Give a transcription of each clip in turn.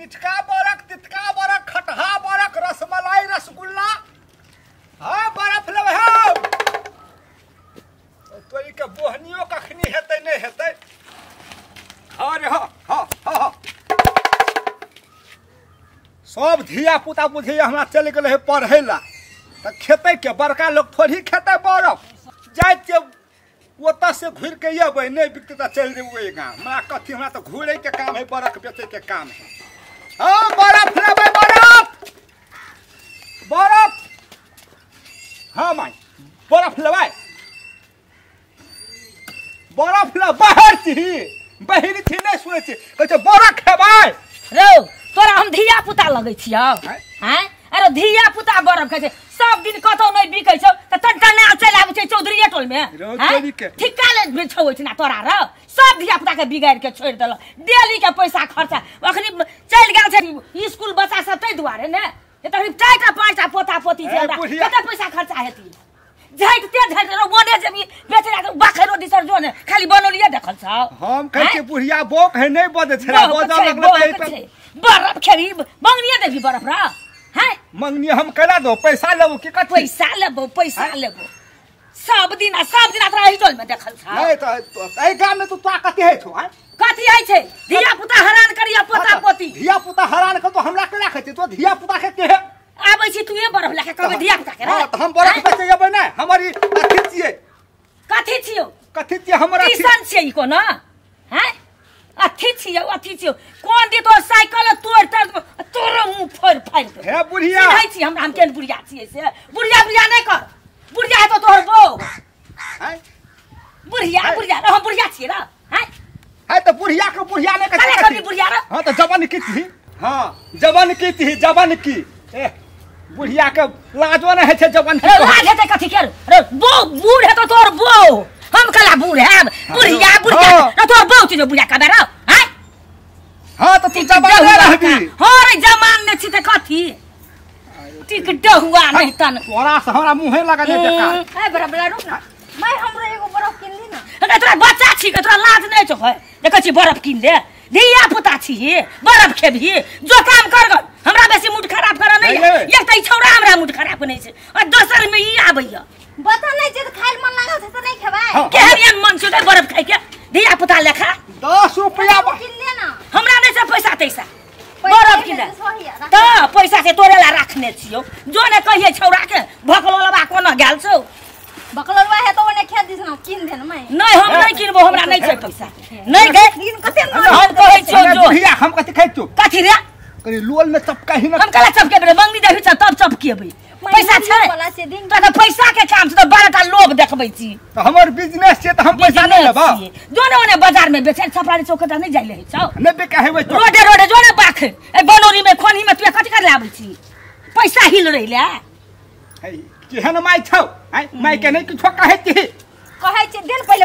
मिठका बरक तितका बरक खटहा बरक रसमलाई रसगुल्ला हाँ बरफ लेबै तोरी के बोहनियो कखनी हेत नहीं हेत अरे हँ हँ सब धिया पुता बुझैया हमरा चलि गेलै पढ़े ला तो खेत के बड़का लोग थोड़ी खेत बरफ जाए छियै ओतऽसँ घुरि कऽ अयबै नहि बिकतै तऽ चलि जेबै ओहि गाम हमरा कथी हमरा तऽ घुरैके काम बरक बेचे के काम है हाँ बर्फ लेबै बर्फ बर्फ हाँ माय बर्फ लेबै बर्फ ले बाहर छी बहिर छी नहि सुनै छी कहै छै बर्फ खेबै रौ तोरा हम धिया पुता लगै छियौ हैं धिया बरफ खाइ सब दिन कतौ नै बिकै छौ त टनटना चलि टोल में ठिका तोरा र सब धिया पुता के बिगाड़ के छोड़ देल डेली के पैसा खर्चा अखनी चलि गेल स्कूल बच्चा सब तै दुआरे ने त चारिटा पाँचटा पोती छै पैसा खर्चा हेती झैटते देवी बरफ रा मंगनी हम करा दो पैसा लेबो की कथी पैसा लेबो पैसा हाँ? लेबो सब दिन सब दिन तोरा हिटोल में देखल था नहीं तो ए तो, तो, गांव में तू तो तोरा कथी है छो हाँ? कथी है छे धिया पुता हैरान करिया हाँ, तो पोता पोती धिया पुता हैरान कर तो हमरा के राखे तो धिया पुता के के आबै छी तू ए बरफ लेके कहबे धिया पुता के हां तो हम बरफ पे चले जेबै नै हमर अथी छियै कथी छियौ कथी छियै हमरा किसान छियै ई को ना हैं अथी छियो अथी छियो कोन दी तो साइकिल तोड़ तर तोरो मुंह फोड़ फाड़ के हे बुढ़िया सिखाइ छी हम हम केहन बुढ़िया छियै से बुढ़िया बुढ़िया नै कर बुढ़िया है तो तोहर बो बुढ़िया बुढ़िया हम बुढ़िया छियै ना है है तो बुढ़िया को बुढ़िया नै कर कभी बुढ़िया रे हां तो जवान की थी हां जवान की थी जवान की ए बुढ़िया के लाजो नै है छै जवान की लाज है कथी कर रे बो बूढ़ है तो तोहर बो हम कला बूढ़ है हाँ, बुढ़िया बुढ़िया तो, हाँ। तो बहुत जो बुढ़िया कबे रहो हाय हां तो तू जमाने रहबी हो रे जमाने छी त कथी टिक डहुआ हाँ। नहीं तन तोरा से हमरा मुंहे लगा दे हम्म। बेकार ए बड़ा बड़ा रुक ना मैं हमरे एगो बर्फ किन ली ना अरे तोरा बच्चा छी तोरा लाज नहीं छ है देखो छी बर्फ किन दे धिया पुता क्या भी है, जो काम कर हमरा वैसे मूड खराब करा नहीं एक त रहा छौरा हमरा मूड खराब नहीं छै और दोसर में आ भैया, बता नहीं छै के हरिया मन सुधर बर्फ खाई के दिया पुता लेखा दस रुपया हमरा नहीं से पैसा तैसा बर्फ किने तो पैसा से तोरे ला रखने छियो जो ने कहिए छौरा के भकलोलवा कोनो गेल छौ बकलोलवा है तो ओने खेत दिसना किन देन मैं नहीं हम नहीं किनबो हमरा नहीं छै पैसा नहीं गए लेकिन कते हम कहै छियो जो भैया हम कथि खै तू कथि रे करी लोल में चपका ही हम कला चपके बरे बंगनी दही छ तब चपकेबै पैसा छै त त पैसा के काम छ त तो बड़ाटा लोभ देखबै छी त हमर बिजनेस छै त हम पैसा नै लेब जोने ओने बाजार में बेचै चौक त नै जाइ लहे छौ नै बे बेका हेबै रोडे रोडे जोने बाख ए बनोरी में खोनी में तुए कथि कर लाबै छी पैसा हिल रहै ले हे केहन माई छौ माई के नै किछो कहै छी कहै छी दिन पै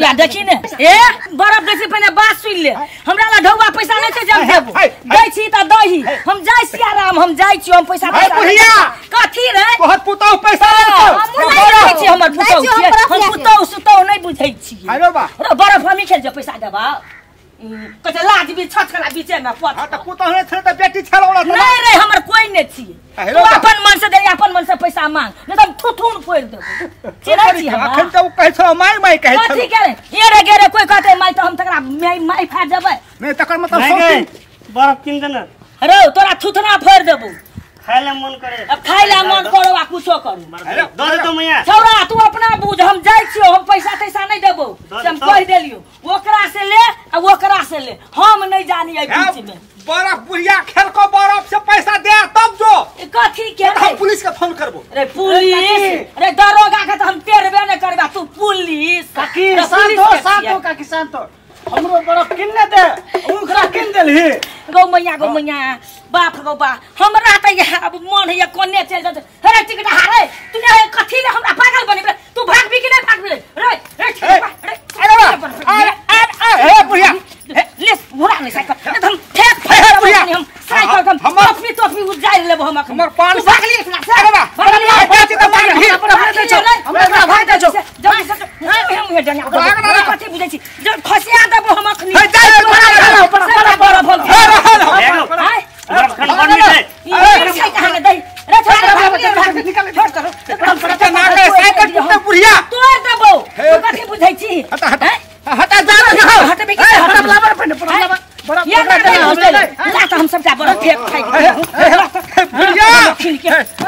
या देखी ने ए बरफ देखि पने बात सुन ले हमरा ला ढौवा पैसा नै छै जम देबो दै छी त दही हम जाय छी आराम हम जाय छी हम पैसा ए बुढ़िया कथी रे तोहर पुतौ पैसा रे हम नै छी हमर पुतौ छियै हम पुतौ सुतौ नै बुझै छी अरे बा बरफ हमी खेल जे पैसा देबा कहते लाज भी छछला बीचे में पथ त पुतौ छै त बेटी छलौ नै रे देने छियै अपन मन से देले अपन मन से पैसा मांग नहि तऽ थुथुन फोड़ देबो चिन्है छी हम अखन तऽ कहै छौ माय माय कहै छौ ठीक है एरे गेरे कोइ कहतै माय तऽ हम तकरा माय माय फाड़ देबै नहि तकर मतलब बर्फ किन देना रौ तोरा थुथना फोड़ देबो खाइला मन करे अब खाइला मन करो आ कुछो करो दरे तो मैया छौड़ा तू अपना बुझ हम जाय छियो हम पैसा तैसा नहीं देबो से हम तो। कह देलियो ओकरा से ले आ ओकरा से ले हम नहीं जानी है बीच में बरफ बुढ़िया खेल को बरफ से पैसा दे तब जो कथी के हम पुलिस के फोन करबो अरे पुलिस अरे दरोगा के हम तेरबे नहीं करबा तू पुलिस काकी शांत हो शांत हो काकी शांत हो हमरो बर्फ किन्ने दे ओकरा किन देलही गौ मैया गौ मैया बाप रो बा हमरा त अब मन है कोने चल जा रे टिकट हारे तूने कथी ले हमरा पागल बने तू भाग भी कि नहीं भाग रे रे रे अरे अरे ए बुढ़िया ले मुरा नहीं साइकिल हम ठेक फेर बुढ़िया हम साइकिल हम हमर अपनी तो भी उड़ लेबो हम हमर पान भाग लिए अरे बा भाग लिए बात मार भी हमरा दे छो हमरा भाग दे छो जा हम हे जाने कथी बुझै छी जो फसिया देबो हम अखनी छी हाँ, हटा हटा हटा जा रहा है हटा बेकी हटा बराबर पे बराबर बड़ा बड़ा हम सब जा बराबर फेंक खाई भैया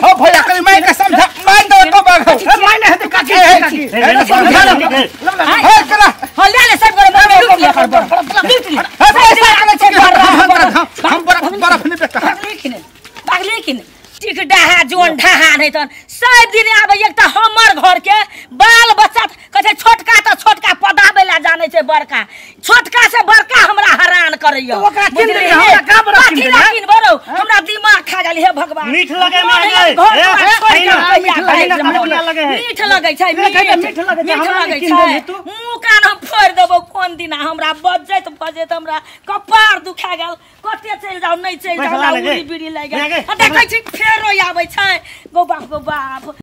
ओ भैया कल मैं का समझा मैं दो तो बाग हो मैं नहीं तो काकी है काकी है समझा लो है कला हो ले ले सब गरम में रुक ले पर ड्यूटी है पैसा आने से भर रहा हम बर्फ बर्फ नहीं बेटा पागली किने पागली किने टिक डहा जोन ढहा नहीं तो सब दिन आबे एक हमार घर के बाल बच्चा कहे छोटका तो छोटका पदाबे ला जाने बड़का छोटका से बड़का हमरा हरान करे ओकरा लगल हे भगवान मीठ लगे में हे मीठ लगे मीठ लगे छै मीठ लगे छै लगे हमरा मु कान हम फोड़ देबो कोन दिन हमरा बजैत बजैत हमरा कपार दुखा गेल कते चलि जाउ नै चलि जाउ बीड़ी लागि गेल देखै छी फेरो आबै छै गो बाप गो बाप